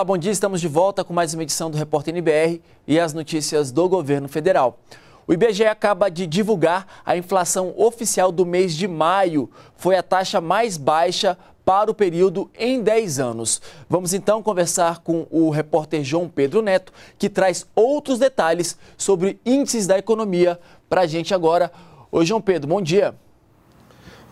Olá, bom dia. Estamos de volta com mais uma edição do Repórter NBR e as notícias do governo federal. O IBGE acaba de divulgar a inflação oficial do mês de maio. Foi a taxa mais baixa para o período em 10 anos. Vamos então conversar com o repórter João Pedro Neto, que traz outros detalhes sobre índices da economia para a gente agora. Oi, João Pedro, bom dia.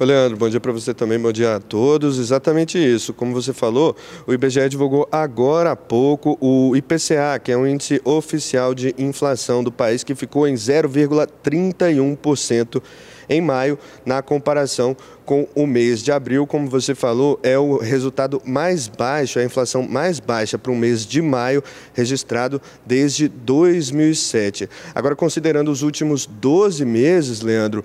Ô Leandro, bom dia para você também, bom dia a todos. Exatamente isso. Como você falou, o IBGE divulgou agora há pouco o IPCA, que é um índice oficial de inflação do país, que ficou em 0,31% em maio, na comparação com o mês de abril, como você falou, é o resultado mais baixo, é a inflação mais baixa para o mês de maio registrado desde 2007. Agora, considerando os últimos 12 meses, Leandro,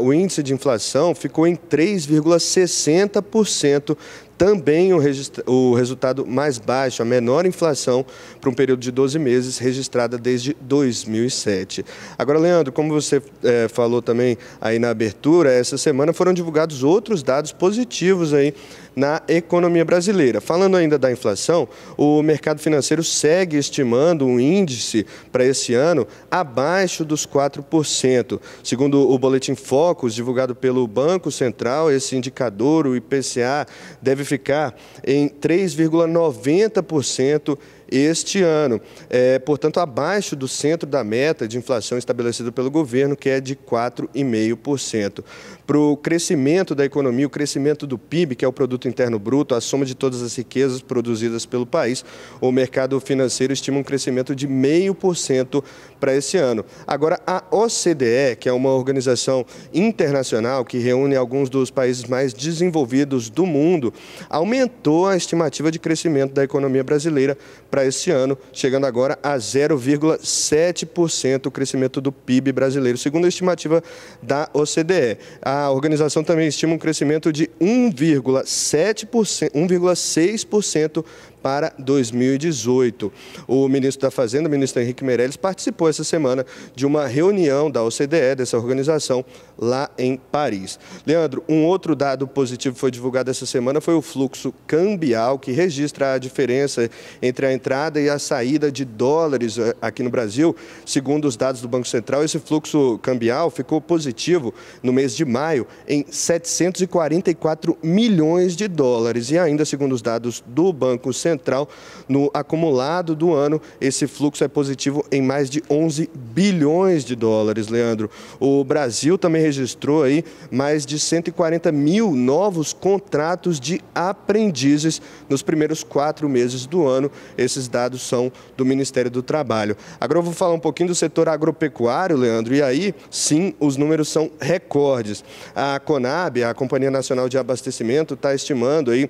o índice de inflação ficou em 3,60%, também o, o, resultado mais baixo, a menor inflação para um período de 12 meses registrada desde 2007. Agora, Leandro, como você é, falou também aí na abertura, essa semana foram divulgados dados, outros dados positivos aí na economia brasileira. Falando ainda da inflação, o mercado financeiro segue estimando um índice para esse ano abaixo dos 4%. Segundo o boletim Focus, divulgado pelo Banco Central, esse indicador, o IPCA, deve ficar em 3,90% este ano, é, portanto, abaixo do centro da meta de inflação estabelecida pelo governo, que é de 4,5% para o crescimento da economia, o crescimento do PIB, que é o produto interno bruto, a soma de todas as riquezas produzidas pelo país, o mercado financeiro estima um crescimento de 0,5% para esse ano. Agora, a OCDE, que é uma organização internacional que reúne alguns dos países mais desenvolvidos do mundo, aumentou a estimativa de crescimento da economia brasileira para esse ano, chegando agora a 0,7% o crescimento do PIB brasileiro, segundo a estimativa da OCDE. A a organização também estima um crescimento de 1,7%, 1,6% para 2018. O ministro da Fazenda, ministro Henrique Meirelles, participou essa semana de uma reunião da OCDE, dessa organização, lá em Paris. Leandro, um outro dado positivo foi divulgado essa semana foi o fluxo cambial, que registra a diferença entre a entrada e a saída de dólares eh, aqui no Brasil. Segundo os dados do Banco Central, esse fluxo cambial ficou positivo no mês de maio em 744 milhões de dólares. E ainda, segundo os dados do Banco Central, Central, no acumulado do ano, esse fluxo é positivo em mais de 11 bilhões de dólares, Leandro. O Brasil também registrou aí mais de 140 mil novos contratos de aprendizes nos primeiros quatro meses do ano. Esses dados são do Ministério do Trabalho. Agora eu vou falar um pouquinho do setor agropecuário, Leandro, e aí sim os números são recordes. A Conab, a Companhia Nacional de Abastecimento, está estimando aí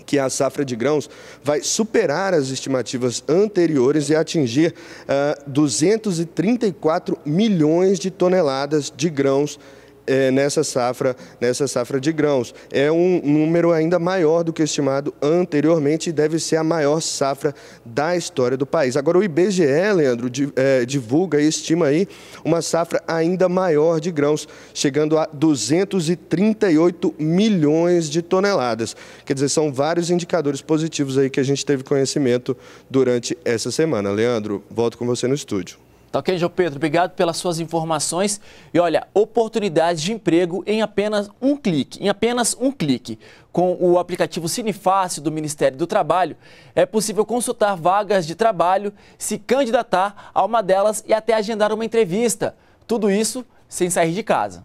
que a safra de grãos vai superar as estimativas anteriores e atingir uh, ah, 234 milhões de toneladas de grãos é, nessa, safra, nessa safra de grãos. É um número ainda maior do que estimado anteriormente e deve ser a maior safra da história do país. Agora, o IBGE, Leandro, de, é, divulga e estima aí uma safra ainda maior de grãos, chegando a 238 milhões de toneladas. Quer dizer, são vários indicadores positivos aí que a gente teve conhecimento durante essa semana. Leandro, volto com você no estúdio. Tá ok, João Pedro? Obrigado pelas suas informações. E olha, oportunidades de emprego em apenas um clique, em apenas um clique. Com o aplicativo Cinefácil do Ministério do Trabalho, é possível consultar vagas de trabalho, se candidatar a uma delas e até agendar uma entrevista. Tudo isso sem sair de casa.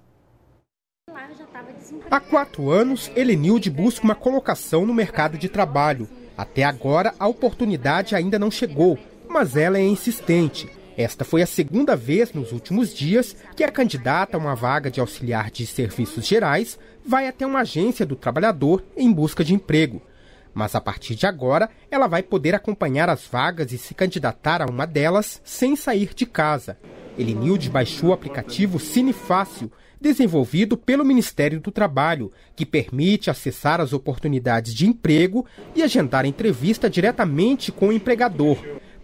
Há quatro anos, Elenilde busca uma colocação no mercado de trabalho. Até agora, a oportunidade ainda não chegou, mas ela é insistente esta foi a segunda vez nos últimos dias que a é candidata a uma vaga de auxiliar de serviços gerais vai até uma agência do trabalhador em busca de emprego. Mas a partir de agora, ela vai poder acompanhar as vagas e se candidatar a uma delas sem sair de casa. Elenilde baixou o aplicativo Cinefácil, desenvolvido pelo Ministério do Trabalho, que permite acessar as oportunidades de emprego e agendar entrevista diretamente com o empregador.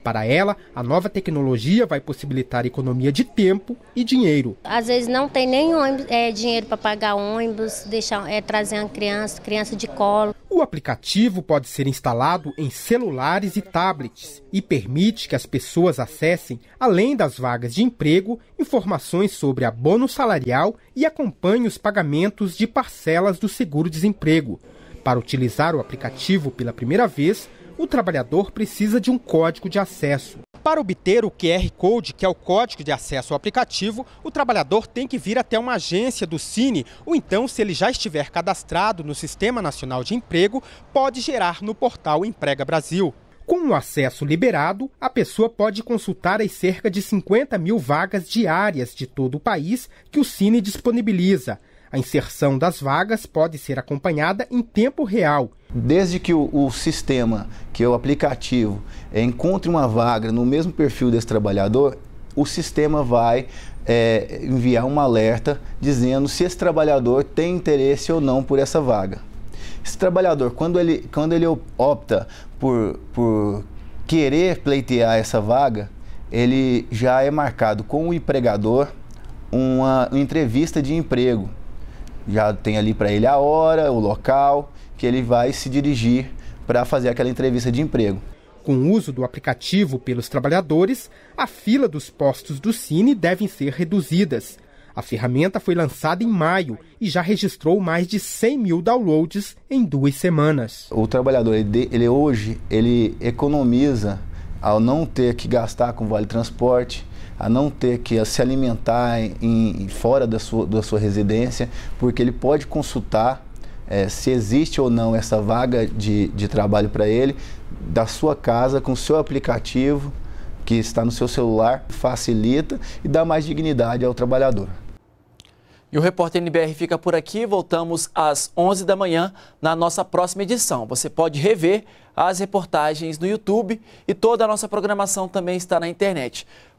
Para ela, a nova tecnologia vai possibilitar economia de tempo e dinheiro. Às vezes não tem nem ônibus, é, dinheiro para pagar ônibus, deixar, é, trazer uma criança, criança de colo. O aplicativo pode ser instalado em celulares e tablets e permite que as pessoas acessem, além das vagas de emprego, informações sobre abono salarial e acompanhe os pagamentos de parcelas do seguro-desemprego. Para utilizar o aplicativo pela primeira vez, o trabalhador precisa de um código de acesso. Para obter o QR Code, que é o código de acesso ao aplicativo, o trabalhador tem que vir até uma agência do Cine, ou então, se ele já estiver cadastrado no Sistema Nacional de Emprego, pode gerar no portal Emprega Brasil. Com o acesso liberado, a pessoa pode consultar as cerca de 50 mil vagas diárias de todo o país que o Cine disponibiliza. A inserção das vagas pode ser acompanhada em tempo real. Desde que o, o sistema, que é o aplicativo, é, encontre uma vaga no mesmo perfil desse trabalhador, o sistema vai é, enviar um alerta dizendo se esse trabalhador tem interesse ou não por essa vaga. Esse trabalhador, quando ele, quando ele opta por, por querer pleitear essa vaga, ele já é marcado com o empregador uma entrevista de emprego já tem ali para ele a hora, o local que ele vai se dirigir para fazer aquela entrevista de emprego. Com o uso do aplicativo pelos trabalhadores, a fila dos postos do Cine devem ser reduzidas. A ferramenta foi lançada em maio e já registrou mais de 100 mil downloads em duas semanas. O trabalhador, ele, ele hoje, ele economiza ao não ter que gastar com vale transporte, a não ter que se alimentar em, em, fora da sua, da sua residência, porque ele pode consultar é, se existe ou não essa vaga de, de trabalho para ele da sua casa com o seu aplicativo que está no seu celular, facilita e dá mais dignidade ao trabalhador. E o Repórter NBR fica por aqui. Voltamos às 11 da manhã na nossa próxima edição. Você pode rever as reportagens no YouTube e toda a nossa programação também está na internet.